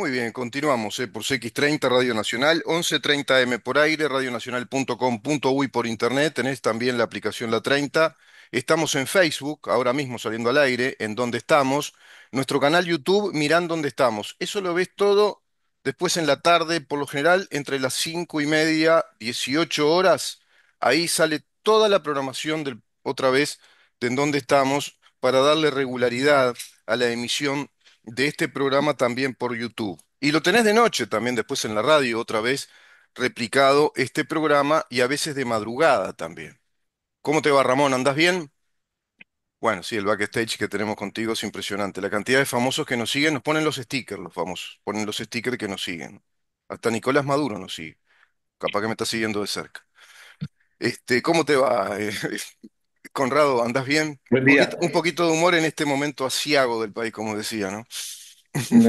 Muy bien, continuamos eh, por x 30 Radio Nacional, 1130M por aire, radionacional.com.uy por internet, tenés también la aplicación La 30. Estamos en Facebook, ahora mismo saliendo al aire, en donde estamos. Nuestro canal YouTube, miran dónde estamos. Eso lo ves todo después en la tarde, por lo general, entre las 5 y media, 18 horas. Ahí sale toda la programación del, otra vez de en dónde estamos para darle regularidad a la emisión de este programa también por YouTube. Y lo tenés de noche también después en la radio, otra vez replicado este programa y a veces de madrugada también. ¿Cómo te va, Ramón? ¿Andás bien? Bueno, sí, el backstage que tenemos contigo es impresionante. La cantidad de famosos que nos siguen, nos ponen los stickers, los famosos, ponen los stickers que nos siguen. Hasta Nicolás Maduro nos sigue. Capaz que me está siguiendo de cerca. Este, ¿cómo te va? Conrado, ¿andás bien? Un poquito, de humor en este momento asiago del país, como decía, ¿no? sin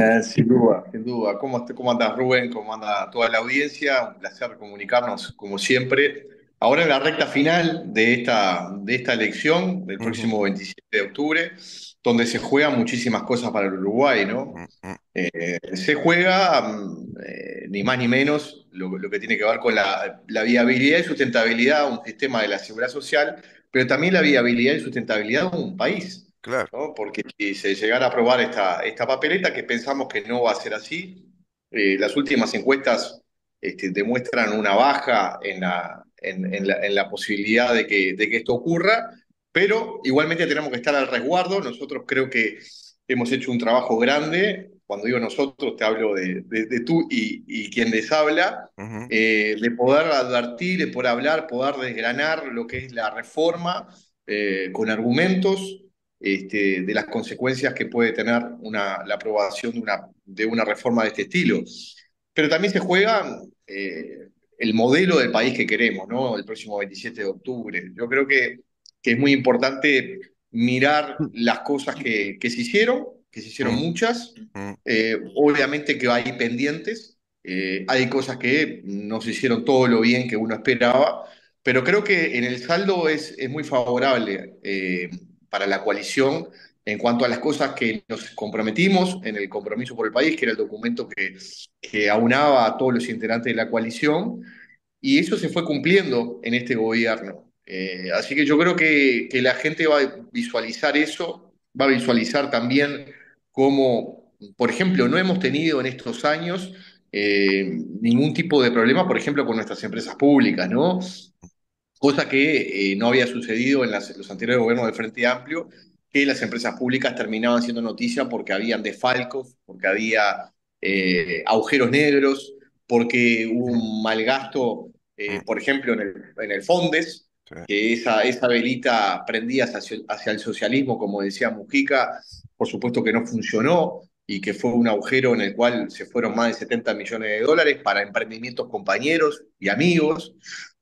duda, sin duda. ¿Cómo, ¿Cómo andas, Rubén? ¿Cómo anda toda la audiencia? Un placer comunicarnos, como siempre. Ahora en la recta final de esta, de esta elección, del próximo 27 de octubre, donde se juegan muchísimas cosas para el Uruguay, ¿no? Eh, se juega, mm, eh, ni más ni menos, lo, que tiene que ver con la, la viabilidad y sustentabilidad de un sistema de la seguridad social pero también la viabilidad y sustentabilidad de un país. Claro. Porque si se llegara a aprobar esta, esta papeleta, que pensamos que no va a ser así, eh, las últimas encuestas este, demuestran una baja en la, en, la, posibilidad de que, de que esto ocurra, pero igualmente tenemos que estar al resguardo. Nosotros creo que hemos hecho un trabajo grande cuando digo nosotros, te hablo de, tú y, y, quien les habla, eh, de poder advertir, de poder hablar, poder desgranar lo que es la reforma eh, con argumentos este, de las consecuencias que puede tener la aprobación de una, de una reforma de este estilo. Pero también se juega eh, el modelo del país que queremos, ¿no? El próximo 27 de octubre. Yo creo que, es muy importante mirar las cosas que se hicieron que se hicieron muchas. Eh, obviamente que hay pendientes, eh, hay cosas que no se hicieron todo lo bien que uno esperaba, pero creo que en el saldo es, muy favorable eh, para la coalición en cuanto a las cosas que nos comprometimos en el compromiso por el país, que era el documento que, aunaba a todos los integrantes de la coalición, y eso se fue cumpliendo en este gobierno. así que yo creo que, que la gente va a visualizar eso, va a visualizar también como, por ejemplo, no hemos tenido en estos años eh, ningún tipo de problema, por ejemplo, con nuestras empresas públicas, ¿no? Cosa que eh, no había sucedido en los anteriores gobiernos del Frente Amplio, que las empresas públicas terminaban siendo noticia porque habían desfalcos, porque había eh, agujeros negros, porque hubo un mal gasto, por ejemplo, en el, en el Fondes, que esa, esa velita prendida hacia, el socialismo, como decía Mujica, por supuesto que no funcionó y que fue un agujero en el cual se fueron más de 70 millones de dólares para emprendimientos compañeros y amigos,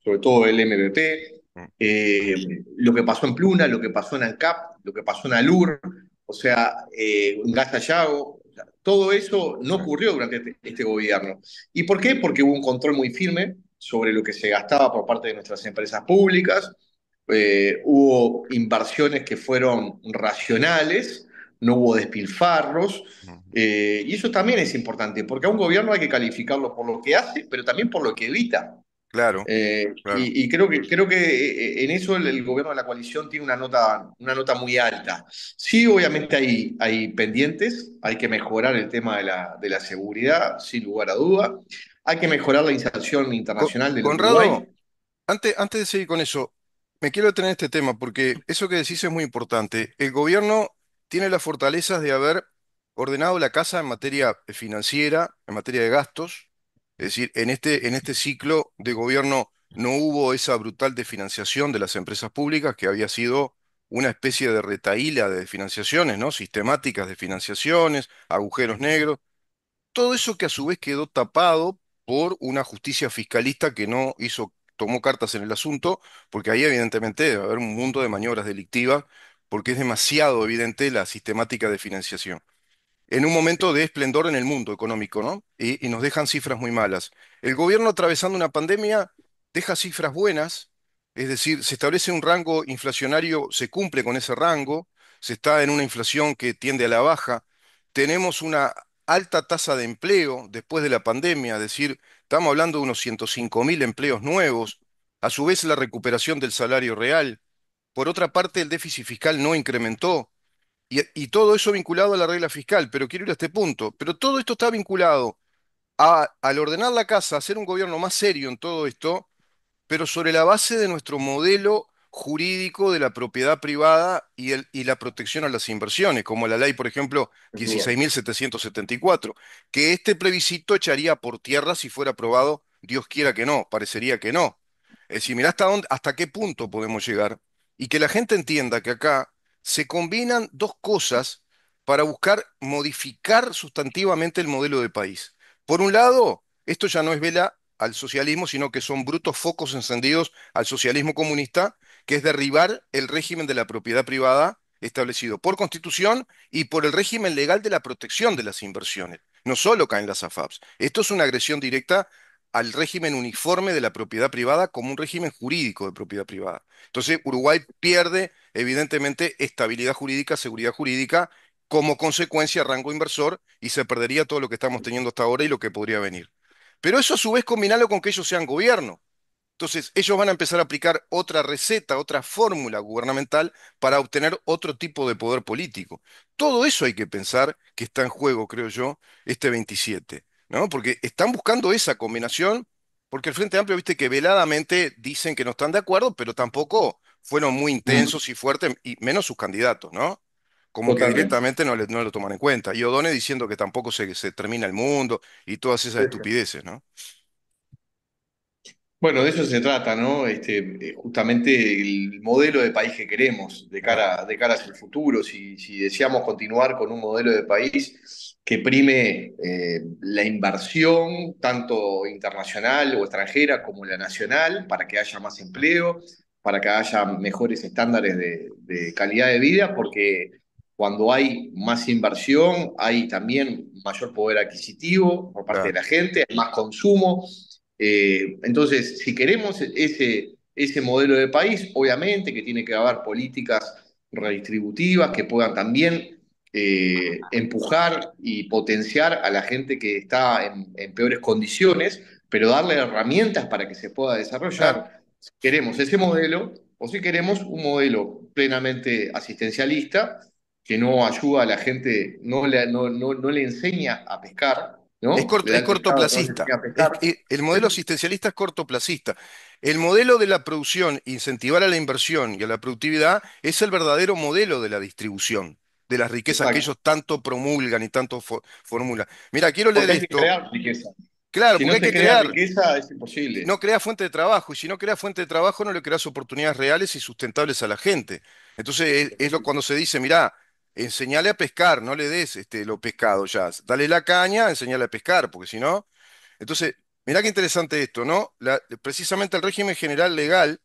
sobre todo el MDP, mm. eh, lo que pasó en Pluna, lo que pasó en ANCAP, lo que pasó en ALUR, o sea, eh, en Gastallago, todo eso no ocurrió durante este, este gobierno. ¿Y por qué? Porque hubo un control muy firme, sobre lo que se gastaba por parte de nuestras empresas públicas. Eh, hubo inversiones que fueron racionales, no hubo despilfarros, eh, y eso también es importante, porque a un gobierno hay que calificarlo por lo que hace, pero también por lo que evita. Claro. Eh, y, creo que creo que en eso el, gobierno de la coalición tiene una nota, una nota muy alta. Sí, obviamente hay, hay pendientes, hay que mejorar el tema de la, de la seguridad, sin lugar a duda. Hay que mejorar la inserción internacional del Conrado, Antes, antes de seguir con eso, me quiero detener en este tema porque eso que decís es muy importante. El gobierno tiene las fortalezas de haber ordenado la casa en materia financiera, en materia de gastos. Es decir, en este, en este ciclo de gobierno no hubo esa brutal desfinanciación de las empresas públicas que había sido una especie de retaíla de financiaciones, ¿no? Sistemáticas de financiaciones, agujeros negros. Todo eso que a su vez quedó tapado por una justicia fiscalista que no hizo, tomó cartas en el asunto, porque ahí evidentemente a haber un mundo de maniobras delictivas, porque es demasiado evidente la sistemática de financiación. En un momento de esplendor en el mundo económico, ¿no? Y, y nos dejan cifras muy malas. El gobierno atravesando una pandemia deja cifras buenas, es decir, se establece un rango inflacionario, se cumple con ese rango, se está en una inflación que tiende a la baja, tenemos una alta tasa de empleo después de la pandemia, es decir, estamos hablando de unos 105 mil empleos nuevos, a su vez la recuperación del salario real. Por otra parte, el déficit fiscal no incrementó y, todo eso vinculado a la regla fiscal, pero quiero ir a este punto, pero todo esto está vinculado al ordenar la casa, hacer un gobierno más serio en todo esto, pero sobre la base de nuestro modelo jurídico de la propiedad privada y, el, y la protección a las inversiones, como la ley, por ejemplo, 16.774, que este plebiscito echaría por tierra si fuera aprobado, Dios quiera que no, parecería que no. Es decir, mirá hasta, dónde, hasta qué punto podemos llegar y que la gente entienda que acá se combinan dos cosas para buscar modificar sustantivamente el modelo de país. Por un lado, esto ya no es vela al socialismo, sino que son brutos focos encendidos al socialismo comunista que es derribar el régimen de la propiedad privada establecido por constitución y por el régimen legal de la protección de las inversiones. No solo caen las AFAPs. Esto es una agresión directa al régimen uniforme de la propiedad privada como un régimen jurídico de propiedad privada. Entonces, Uruguay pierde, evidentemente, estabilidad jurídica, seguridad jurídica, como consecuencia rango inversor, y se perdería todo lo que estamos teniendo hasta ahora y lo que podría venir. Pero eso a su vez combinarlo con que ellos sean gobierno. Entonces, ellos van a empezar a aplicar otra receta, otra fórmula gubernamental para obtener otro tipo de poder político. Todo eso hay que pensar que está en juego, creo yo, este 27, ¿no? Porque están buscando esa combinación, porque el Frente Amplio, viste que veladamente dicen que no están de acuerdo, pero tampoco fueron muy intensos y fuertes, y menos sus candidatos, ¿no? Como que directamente no, lo toman en cuenta. Y Odone diciendo que tampoco se termina el mundo y todas esas estupideces, ¿no? Bueno, de eso se trata, ¿no? Este, eh, justamente el modelo de país que queremos de cara, de cara hacia el futuro, si, deseamos continuar con un modelo de país que prime eh, la inversión, tanto internacional o extranjera como la nacional, para que haya más empleo, para que haya mejores estándares de, calidad de vida, porque cuando hay más inversión hay también mayor poder adquisitivo por parte de la gente, hay más consumo eh, entonces, si queremos ese, ese modelo de país, obviamente que tiene que haber políticas redistributivas que puedan también eh, empujar y potenciar a la gente que está en, peores condiciones, pero darle herramientas para que se pueda desarrollar. Si queremos ese modelo o si queremos un modelo plenamente asistencialista que no ayuda a la gente, no, no le enseña a pescar, es, cortoplacista. el modelo asistencialista es cortoplacista. El modelo de la producción, incentivar a la inversión y a la productividad, es el verdadero modelo de la distribución de las riquezas que ellos tanto promulgan y tanto formulan. Mira, quiero leer esto. Hay que crear riqueza. Claro, porque no hay que crear. riqueza es imposible. No crea fuente de trabajo, y si no crea fuente de trabajo, no le creas oportunidades reales y sustentables a la gente. Entonces, es, lo, cuando se dice, mirá, enseñale a pescar, no le des este, lo pescado ya. Dale la caña, enseñale a pescar, porque si no. Entonces, mirá qué interesante esto, ¿no? precisamente el régimen general legal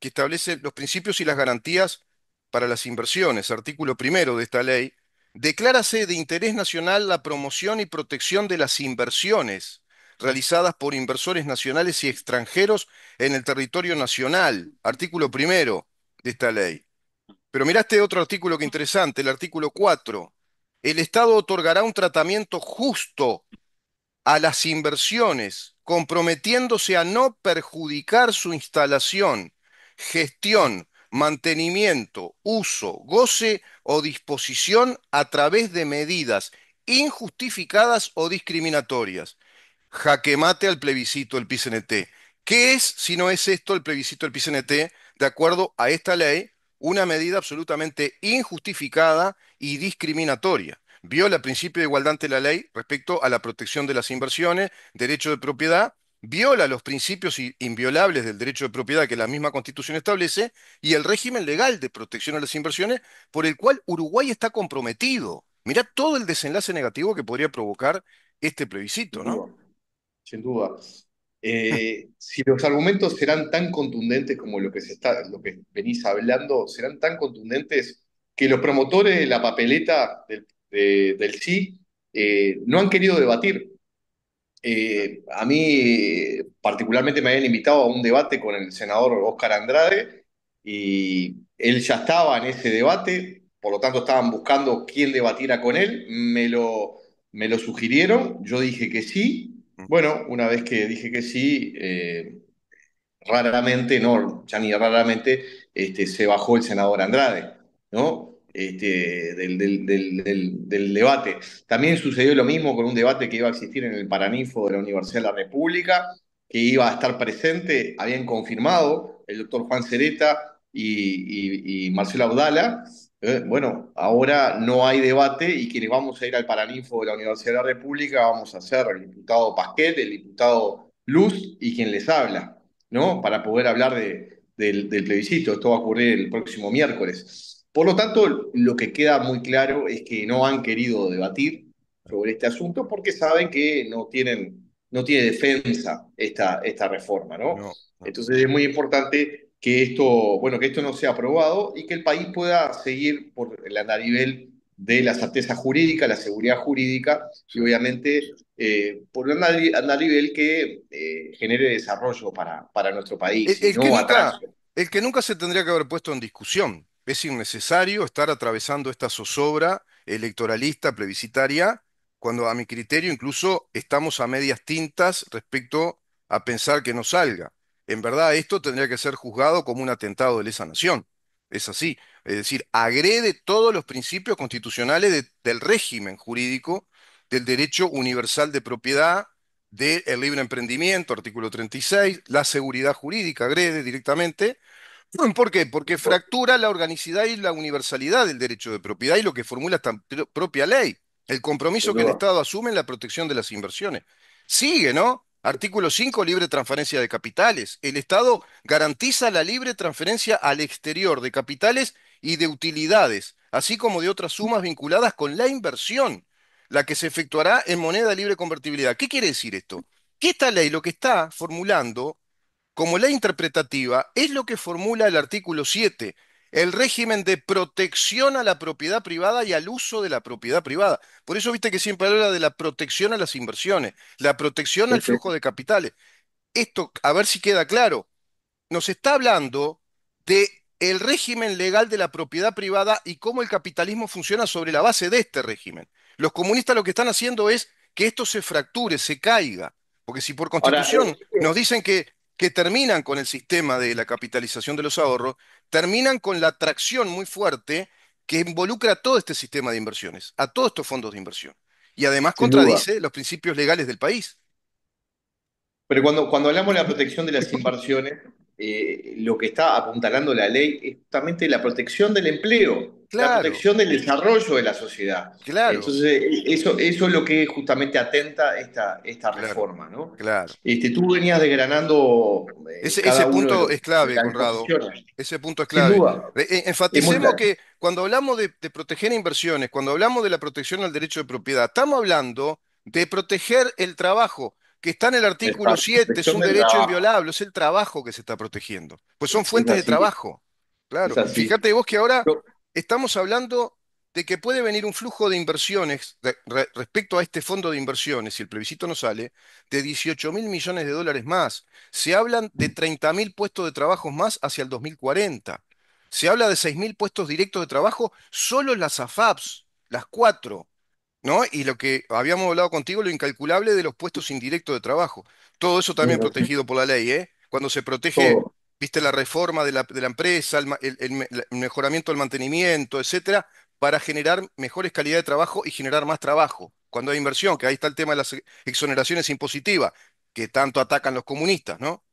que establece los principios y las garantías para las inversiones, artículo primero de esta ley, declárase de interés nacional la promoción y protección de las inversiones realizadas por inversores nacionales y extranjeros en el territorio nacional, artículo primero de esta ley. Pero mirá este otro artículo que interesante, el artículo 4. El Estado otorgará un tratamiento justo a las inversiones, comprometiéndose a no perjudicar su instalación, gestión, mantenimiento, uso, goce o disposición a través de medidas injustificadas o discriminatorias. Jaque mate al plebiscito del PCNT. ¿Qué es si no es esto el plebiscito del PCNT de acuerdo a esta ley una medida absolutamente injustificada y discriminatoria. Viola el principio de igualdad ante la ley respecto a la protección de las inversiones, derecho de propiedad, viola los principios inviolables del derecho de propiedad que la misma constitución establece y el régimen legal de protección a las inversiones por el cual Uruguay está comprometido. Mirá todo el desenlace negativo que podría provocar este plebiscito, ¿no? Sin duda. Sin duda. Eh, si los argumentos serán tan contundentes como lo que, se está, lo que venís hablando, serán tan contundentes que los promotores de la papeleta del, sí eh, no han querido debatir. Eh, a mí particularmente me habían invitado a un debate con el senador Óscar Andrade y él ya estaba en ese debate, por lo tanto estaban buscando quién debatiera con él, me lo, me lo sugirieron, yo dije que sí, bueno, una vez que dije que sí, eh, raramente, no, ya ni raramente, este, se bajó el senador Andrade, ¿no? Este, del, debate. También sucedió lo mismo con un debate que iba a existir en el Paraninfo de la Universidad de la República, que iba a estar presente, habían confirmado el doctor Juan Cereta y, Marcela y Marcelo Audala, ¿Eh? bueno, ahora no hay debate y quienes vamos a ir al Paraninfo de la Universidad de la República vamos a ser el diputado Pasquet, el diputado Luz y quien les habla, ¿no? Para poder hablar del, plebiscito. Esto va a ocurrir el próximo miércoles. Por lo tanto, lo que queda muy claro es que no han querido debatir sobre este asunto porque saben que no tienen no tiene defensa esta, reforma, ¿no? no Entonces es muy importante que esto, bueno, que esto no sea aprobado y que el país pueda seguir por el nivel de la certeza jurídica, la seguridad jurídica y obviamente eh, por un nivel que eh, genere desarrollo para, para nuestro país. El, que nunca, el, que nunca, se tendría que haber puesto en discusión. Es innecesario estar atravesando esta zozobra electoralista, plebiscitaria, cuando a mi criterio incluso estamos a medias tintas respecto a pensar que no salga. En verdad, esto tendría que ser juzgado como un atentado de lesa nación. Es así. Es decir, agrede todos los principios constitucionales del régimen jurídico, del derecho universal de propiedad, del libre emprendimiento, artículo 36, la seguridad jurídica, agrede directamente. ¿Por qué? Porque fractura la organicidad y la universalidad del derecho de propiedad y lo que formula esta propia ley, el compromiso que el Estado asume en la protección de las inversiones. Sigue, ¿no? Artículo 5, libre transferencia de capitales. El Estado garantiza la libre transferencia al exterior de capitales y de utilidades, así como de otras sumas vinculadas con la inversión, la que se efectuará en moneda libre convertibilidad. ¿Qué quiere decir esto? Que esta ley lo que está formulando como ley interpretativa es lo que formula el artículo 7 el régimen de protección a la propiedad privada y al uso de la propiedad privada. Por eso viste que siempre habla de la protección a las inversiones, la protección al flujo de capitales. Esto, a ver si queda claro, nos está hablando de el régimen legal de la propiedad privada y cómo el capitalismo funciona sobre la base de este régimen. Los comunistas lo que están haciendo es que esto se fracture, se caiga. Porque si por constitución eh, eh, nos dicen que que terminan con el sistema de la capitalización de los ahorros, terminan con la atracción muy fuerte que involucra a todo este sistema de inversiones, a todos estos fondos de inversión. Y además contradice los principios legales del país. Pero cuando, cuando hablamos de la protección de las inversiones, eh, lo que está apuntalando la ley es justamente la protección del empleo, la protección del desarrollo de la sociedad. Claro. Entonces, eso, es lo que justamente atenta esta, reforma, ¿no? Claro. Este, tú venías desgranando. ese, punto es clave, Conrado. Ese punto es clave. Enfaticemos que cuando hablamos de, de proteger inversiones, cuando hablamos de la protección al derecho de propiedad, estamos hablando de proteger el trabajo que está en el artículo 7, es un derecho inviolable, es el trabajo que se está protegiendo. Pues son fuentes de trabajo. Claro. Fíjate vos que ahora estamos hablando de que puede venir un flujo de inversiones respecto a este fondo de inversiones, si el plebiscito no sale, de 18 mil millones de dólares más. Se hablan de 30 mil puestos de trabajo más hacia el 2040. Se habla de 6 mil puestos directos de trabajo, solo las AFAPs, las cuatro, ¿no? Y lo que habíamos hablado contigo, lo incalculable de los puestos indirectos de trabajo. Todo eso también protegido por la ley, ¿eh? Cuando se protege, viste, la reforma de la, empresa, el, el, mejoramiento del mantenimiento, etcétera, para generar mejores calidad de trabajo y generar más trabajo. Cuando hay inversión, que ahí está el tema de las exoneraciones impositivas, que tanto atacan los comunistas, ¿no?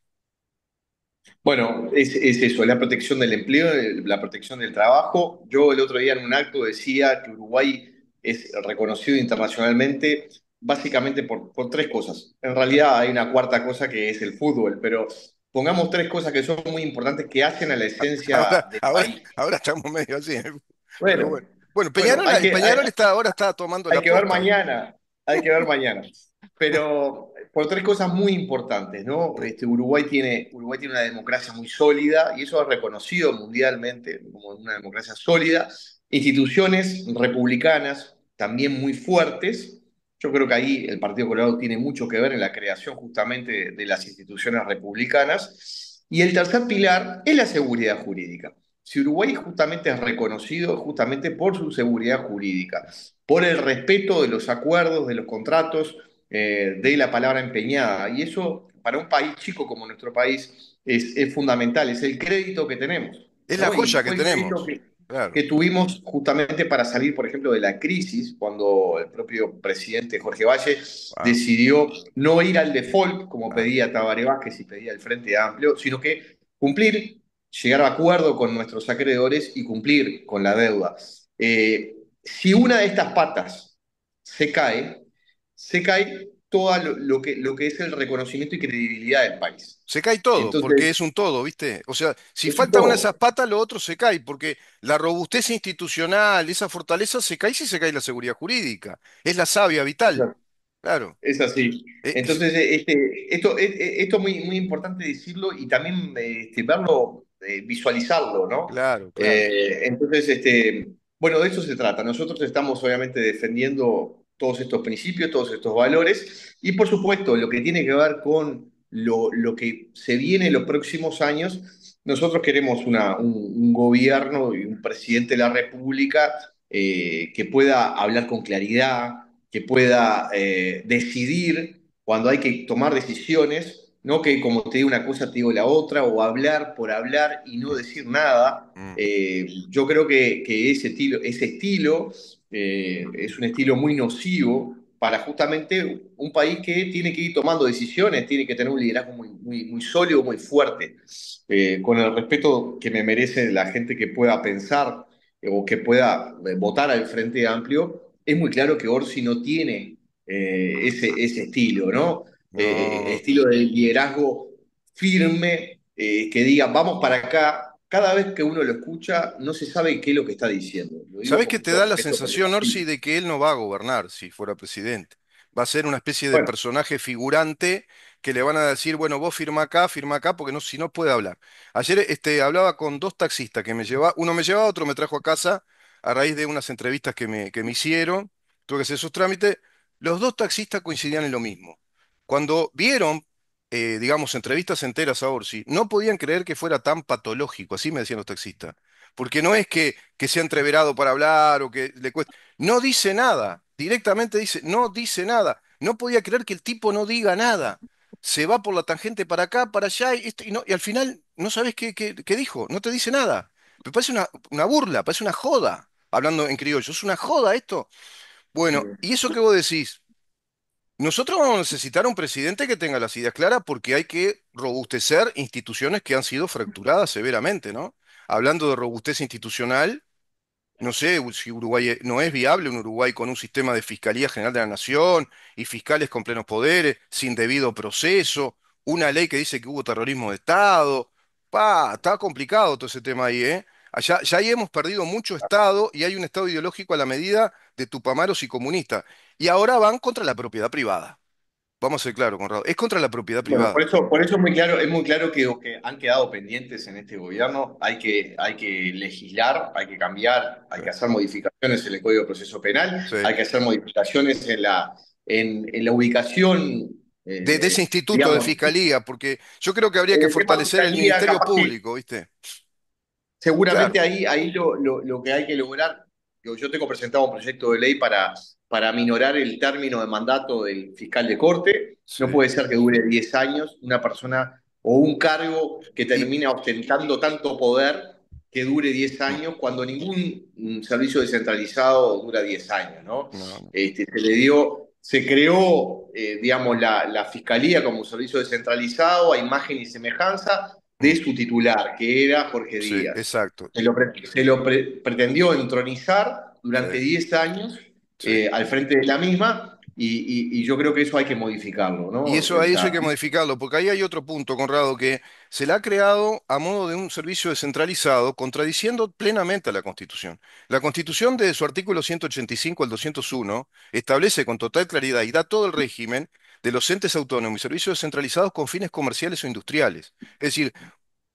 Bueno, es, es, eso, la protección del empleo, la protección del trabajo. Yo el otro día en un acto decía que Uruguay es reconocido internacionalmente básicamente por, tres cosas. En realidad hay una cuarta cosa que es el fútbol, pero pongamos tres cosas que son muy importantes que hacen a la esencia. Ahora, ahora, estamos medio así. ¿eh? Bueno, bueno. Peñarol, está, ahora está tomando. Hay que ver mañana, hay que ver mañana. Pero por tres cosas muy importantes, ¿no? Este, Uruguay, tiene, Uruguay tiene una democracia muy sólida y eso es reconocido mundialmente como una democracia sólida. Instituciones republicanas también muy fuertes. Yo creo que ahí el Partido Colorado tiene mucho que ver en la creación justamente de, las instituciones republicanas. Y el tercer pilar es la seguridad jurídica. Si Uruguay justamente es reconocido justamente por su seguridad jurídica, por el respeto de los acuerdos, de los contratos, eh, de la palabra empeñada. Y eso para un país chico como nuestro país es, fundamental, es el crédito que tenemos. Es la joya que tenemos que tuvimos justamente para salir, por ejemplo, de la crisis, cuando el propio presidente Jorge Valle decidió no ir al default, como pedía Tabaré Vázquez y pedía el Frente Amplio, sino que cumplir, llegar a acuerdo con nuestros acreedores y cumplir con la deuda. Eh, si una de estas patas se cae, se cae todo lo, que, lo que es el reconocimiento y credibilidad del país. Se cae todo, porque es un todo, ¿viste? O sea, si falta una de esas patas, lo otro se cae, porque la robustez institucional, esa fortaleza, se cae si se cae la seguridad jurídica. Es la savia vital. Claro. Es así. Eh, eh. Entonces, eh, este, esto, esto es muy, muy importante decirlo y también este, verlo, visualizarlo, ¿no? Claro, entonces, este, bueno, de eso se trata. Nosotros estamos obviamente defendiendo todos estos principios, todos estos valores y por supuesto lo que tiene que ver con lo, que se viene en los próximos años. Nosotros queremos un, gobierno y un presidente de la República eh, que pueda hablar con claridad, que pueda eh, decidir cuando hay que tomar decisiones no que como te digo una cosa, te digo la otra, o hablar por hablar y no decir nada. Mm. Eh, yo creo que, ese, estilo, ese estilo eh, es un estilo muy nocivo para justamente un país que tiene que ir tomando decisiones, tiene que tener un liderazgo muy, sólido, muy fuerte, eh, con el respeto que me merece la gente que pueda pensar eh, o que pueda votar al Frente Amplio, es muy claro que Orsi no tiene ese, ese, estilo, ¿no? no. estilo de liderazgo firme, que diga, vamos para acá, cada vez que uno lo escucha, no se sabe qué es lo que está diciendo. ¿Sabes que te da la sensación, Orsi, de que él no va a gobernar si fuera presidente? Va a ser una especie de personaje figurante que le van a decir, bueno, vos firma acá, firma acá, porque no, si no puede hablar. Ayer este, hablaba con dos taxistas que me llevaban, uno me llevaba, otro me trajo a casa a raíz de unas entrevistas que me, que me hicieron, tuve que hacer esos trámites. Los dos taxistas coincidían en lo mismo. Cuando vieron eh, digamos, entrevistas enteras a Orsi, no podían creer que fuera tan patológico, así me decían los taxistas. Porque no es que, que sea entreverado para hablar o que le cueste. No dice nada, directamente dice, no dice nada. No podía creer que el tipo no diga nada. Se va por la tangente para acá, para allá, y, este, no, y al final no sabes qué, dijo, no te dice nada. Me parece una, una burla, parece una joda, hablando en criollo. Es una joda esto. Bueno, y eso que vos decís, nosotros vamos a necesitar un presidente que tenga las ideas claras porque hay que robustecer instituciones que han sido fracturadas severamente, ¿no? Hablando de robustez institucional, no sé si Uruguay no es viable un Uruguay con un sistema de Fiscalía General de la Nación y fiscales con plenos poderes, sin debido proceso, una ley que dice que hubo terrorismo de Estado. Pa, está complicado todo ese tema ahí, ¿eh? ya ahí hemos perdido mucho Estado y hay un Estado ideológico a la medida de tupamaros y comunistas. Y ahora van contra la propiedad privada. Vamos a ser claros, Conrado. Es contra la propiedad privada. por, eso, es muy claro, es muy claro que, han quedado pendientes en este gobierno. Hay que, hay que legislar, hay que cambiar, hay que hacer modificaciones en el Código de Proceso Penal, hay que hacer modificaciones en la, en, la ubicación. Eh, de, ese instituto de fiscalía, porque yo creo que habría que fortalecer el Ministerio Público, ¿viste? Seguramente ahí, ahí lo, que hay que lograr, yo tengo presentado un proyecto de ley para, para minorar el término de mandato del fiscal de corte. No puede ser que dure 10 años una persona o un cargo que termine ostentando tanto poder que dure 10 años, cuando ningún mm, servicio descentralizado dura 10 años, ¿no? Este, se le dio, se creó, eh, digamos, la, la, fiscalía como un servicio descentralizado a imagen y semejanza, de su titular, que era Jorge Díaz. exacto. Se lo, pretendió entronizar durante 10 años eh, al frente de la misma. Y, yo creo que eso hay que modificarlo, ¿no? Y eso, eso hay que modificarlo, porque ahí hay otro punto, Conrado, que se le ha creado a modo de un servicio descentralizado, contradiciendo plenamente a la Constitución. La Constitución, de su artículo 185 al 201, establece con total claridad y da todo el régimen de los entes autónomos y servicios descentralizados con fines comerciales o industriales. Es decir,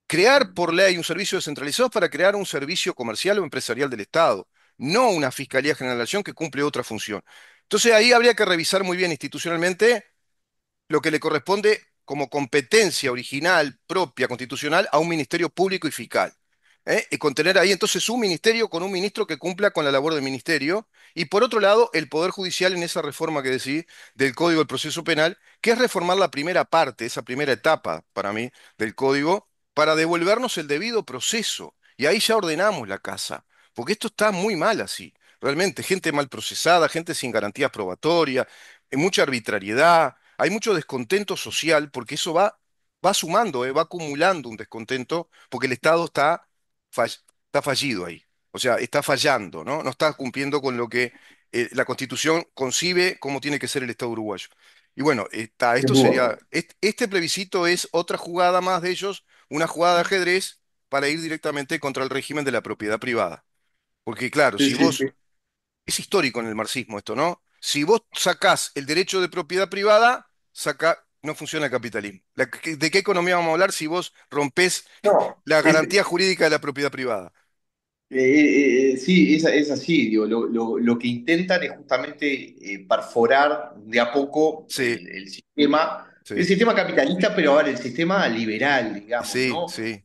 crear por ley un servicio descentralizado para crear un servicio comercial o empresarial del Estado, no una Fiscalía General de que cumple otra función. Entonces ahí habría que revisar muy bien institucionalmente lo que le corresponde como competencia original, propia, constitucional, a un Ministerio Público y Fiscal. ¿eh? y con ahí entonces un ministerio con un ministro que cumpla con la labor del ministerio, y por otro lado, el Poder Judicial en esa reforma que decís del Código del Proceso Penal, que es reformar la primera parte, esa primera etapa para mí del Código, para devolvernos el debido proceso. Y ahí ya ordenamos la casa, porque esto está muy mal así, realmente, gente mal procesada, gente sin garantías probatorias, eh, mucha arbitrariedad, hay mucho descontento social, porque eso va va sumando, eh, va acumulando un descontento, porque el Estado está está fallido ahí. O sea, está fallando, ¿no? No está cumpliendo con lo que eh, la Constitución concibe cómo tiene que ser el Estado uruguayo. Y bueno, está, esto sería, este plebiscito es otra jugada más de ellos, una jugada de ajedrez para ir directamente contra el régimen de la propiedad privada. Porque claro, si vos, es histórico en el marxismo esto, ¿no? Si vos sacás el derecho de propiedad privada, saca, no funciona el capitalismo. ¿De qué economía vamos a hablar si vos rompés la garantía jurídica de la propiedad privada? Eh, eh, eh, sí, es, así. lo, que intentan es justamente perforar de a poco el, sistema. El sistema capitalista, pero ahora el sistema liberal, digamos. Sí, sí.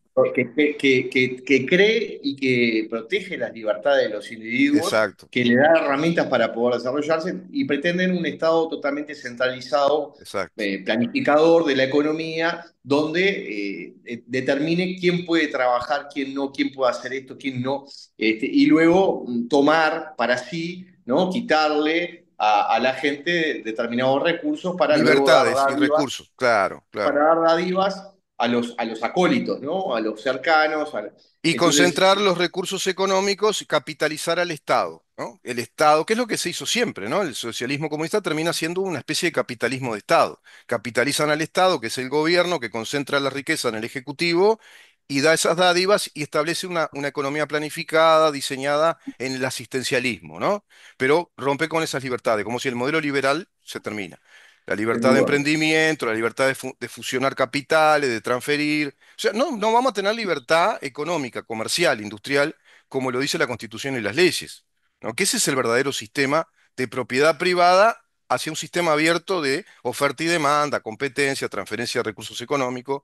Que, cree y que protege las libertades de los individuos, que le da herramientas para poder desarrollarse y pretenden un Estado totalmente centralizado, eh, planificador de la economía, donde eh, eh, determine quién puede trabajar, quién no, quién puede hacer esto, quién no, este, y luego mm, tomar para sí, ¿no? quitarle a, la gente determinados recursos para libertades dar recursos, claro, claro. Para dar dadivas a los, a los acólitos, A los cercanos. Y concentrar los recursos económicos, y capitalizar al Estado, ¿no? El Estado, que es lo que se hizo siempre, ¿no? El socialismo comunista termina siendo una especie de capitalismo de Estado. Capitalizan al Estado, que es el gobierno que concentra la riqueza en el Ejecutivo y da esas dádivas y establece una, economía planificada, diseñada en el asistencialismo, ¿no? Pero rompe con esas libertades, como si el modelo liberal se termina. La libertad de emprendimiento, la libertad de, fusionar capitales, de transferir. O sea, no, no vamos a tener libertad económica, comercial, industrial, como lo dice la Constitución y las leyes. ¿no? Que ese es el verdadero sistema de propiedad privada hacia un sistema abierto de oferta y demanda, competencia, transferencia de recursos económicos.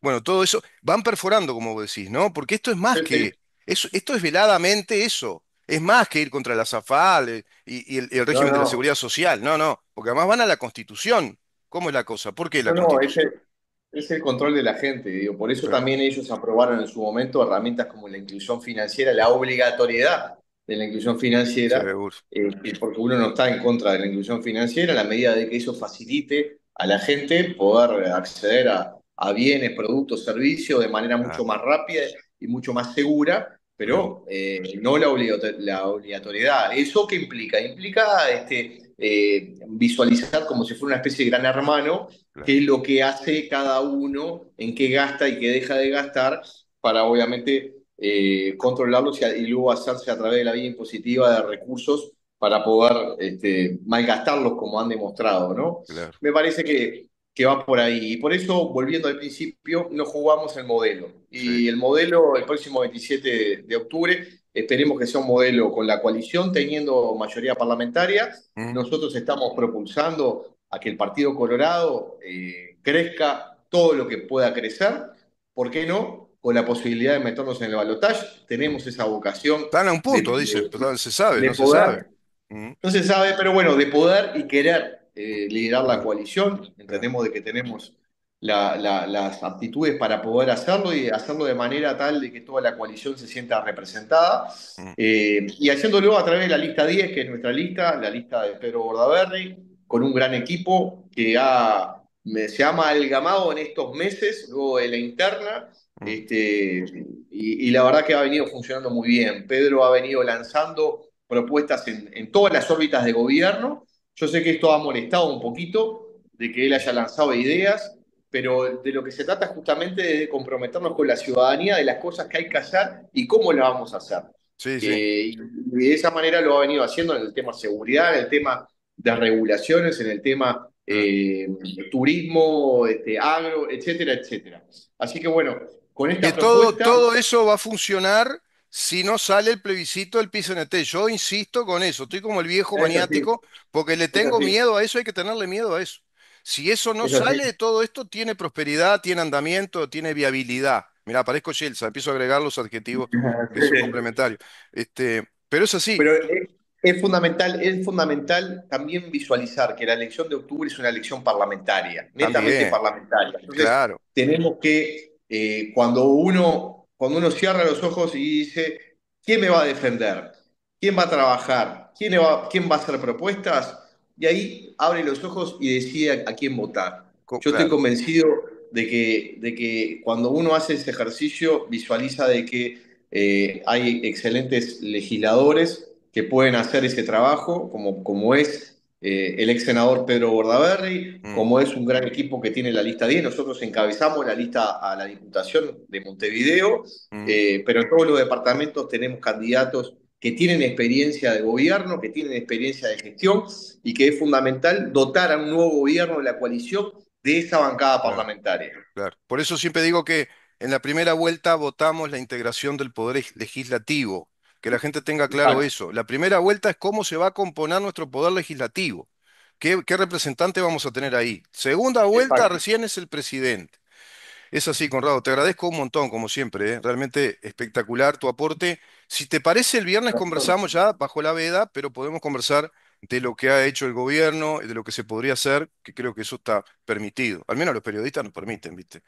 Bueno, todo eso van perforando, como vos decís, ¿no? Porque esto es más que. esto es veladamente eso es más que ir contra la AFAL eh, y, el, régimen de la seguridad social. No, no, porque además van a la Constitución. ¿Cómo es la cosa? ¿Por qué la Constitución? Es el, es el, control de la gente. Digo. Por eso también ellos aprobaron en su momento herramientas como la inclusión financiera, la obligatoriedad de la inclusión financiera, eh, porque uno no está en contra de la inclusión financiera, a la medida de que eso facilite a la gente poder acceder a, bienes, productos, servicios de manera mucho más rápida y mucho más segura, pero eh, no la, obligatoriedad. ¿Eso qué implica? Implica este, eh, visualizar como si fuera una especie de gran hermano, qué es lo que hace cada uno, en qué gasta y qué deja de gastar, para obviamente eh, controlarlo y luego hacerse a través de la vía impositiva de recursos para poder este, malgastarlos como han demostrado, ¿no? Me parece que que va por ahí. Y por eso, volviendo al principio, no jugamos el modelo. Y el modelo, el próximo 27 de octubre, esperemos que sea un modelo con la coalición teniendo mayoría parlamentaria. Nosotros estamos propulsando a que el Partido Colorado eh, crezca todo lo que pueda crecer. ¿Por qué no? Con la posibilidad de meternos en el balotaje. Tenemos esa vocación. Están a un punto, dice. no se sabe, no se sabe. No se sabe, pero bueno, de poder y querer eh, liderar la coalición, entendemos de que tenemos las aptitudes para poder hacerlo y hacerlo de manera tal de que toda la coalición se sienta representada. Mm. Eh, y haciéndolo a través de la lista 10, que es nuestra lista, la lista de Pedro Bordaberry, con un gran equipo que se ha amalgamado en estos meses, luego de la interna. Mm. Este, y, la verdad que ha venido funcionando muy bien. Pedro ha venido lanzando propuestas en todas las órbitas de gobierno yo sé que esto ha molestado un poquito, de que él haya lanzado ideas, pero de lo que se trata justamente de comprometernos con la ciudadanía, de las cosas que hay que hacer y cómo las vamos a hacer. Eh, y de esa manera lo ha venido haciendo en el tema seguridad, en el tema de regulaciones, en el tema eh, turismo, este, agro, etcétera, etcétera. Así que bueno, con esta que propuesta... todo eso va a funcionar si no sale el plebiscito del PCNT. Yo insisto con eso, estoy como el viejo maniático, porque le tengo miedo a eso, hay que tenerle miedo a eso. Si eso no sale de todo esto, tiene prosperidad, tiene andamiento, tiene viabilidad. Mira, parezco Shelsa, empiezo a agregar los adjetivos que son complementarios. Este, pero es así. Pero es, fundamental, es fundamental también visualizar que la elección de octubre es una elección parlamentaria, netamente parlamentaria. claro. tenemos que, eh, cuando uno cuando uno cierra los ojos y dice, ¿quién me va a defender? ¿Quién va a trabajar? ¿Quién va, quién va a hacer propuestas? Y ahí abre los ojos y decide a, quién votar. Yo estoy convencido de que, de que cuando uno hace ese ejercicio visualiza de que eh, hay excelentes legisladores que pueden hacer ese trabajo, como, como es eh, el ex senador Pedro Bordaberry, mm. como es un gran equipo que tiene la lista 10, nosotros encabezamos la lista a la Diputación de Montevideo, mm. eh, pero en todos los departamentos tenemos candidatos que tienen experiencia de gobierno, que tienen experiencia de gestión y que es fundamental dotar a un nuevo gobierno de la coalición de esa bancada parlamentaria. Claro. Por eso siempre digo que en la primera vuelta votamos la integración del poder legislativo que la gente tenga claro eso. La primera vuelta es cómo se va a componer nuestro poder legislativo, qué, representante vamos a tener ahí. Segunda vuelta recién es el presidente. Es así, Conrado, te agradezco un montón, como siempre, ¿eh? realmente espectacular tu aporte. Si te parece, el viernes conversamos ya bajo la veda, pero podemos conversar de lo que ha hecho el gobierno, y de lo que se podría hacer, que creo que eso está permitido. Al menos los periodistas nos permiten, ¿viste?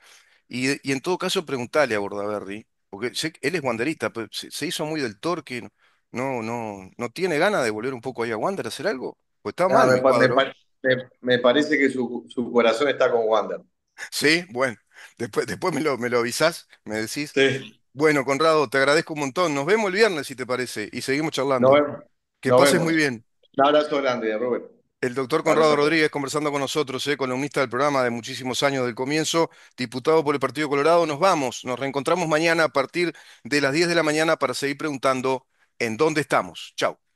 Y, en todo caso, preguntarle a Bordaberry porque él es wanderista, pero pues, se, hizo muy del torque. No, no, no tiene ganas de volver un poco ahí a Wander a hacer algo. Pues está ah, me, parece que su, corazón está con Wander. Sí, bueno. Después, después me lo, me lo avisás, me decís. Bueno, Conrado, te agradezco un montón. Nos vemos el viernes, si te parece, y seguimos Nos charlando. Que pases muy bien. Un abrazo grande, Robert. El doctor Conrado Rodríguez conversando con nosotros, eh, columnista del programa de muchísimos años del comienzo, diputado por el Partido Colorado. Nos vamos, nos reencontramos mañana a partir de las 10 de la mañana para seguir preguntando en dónde estamos. Chao.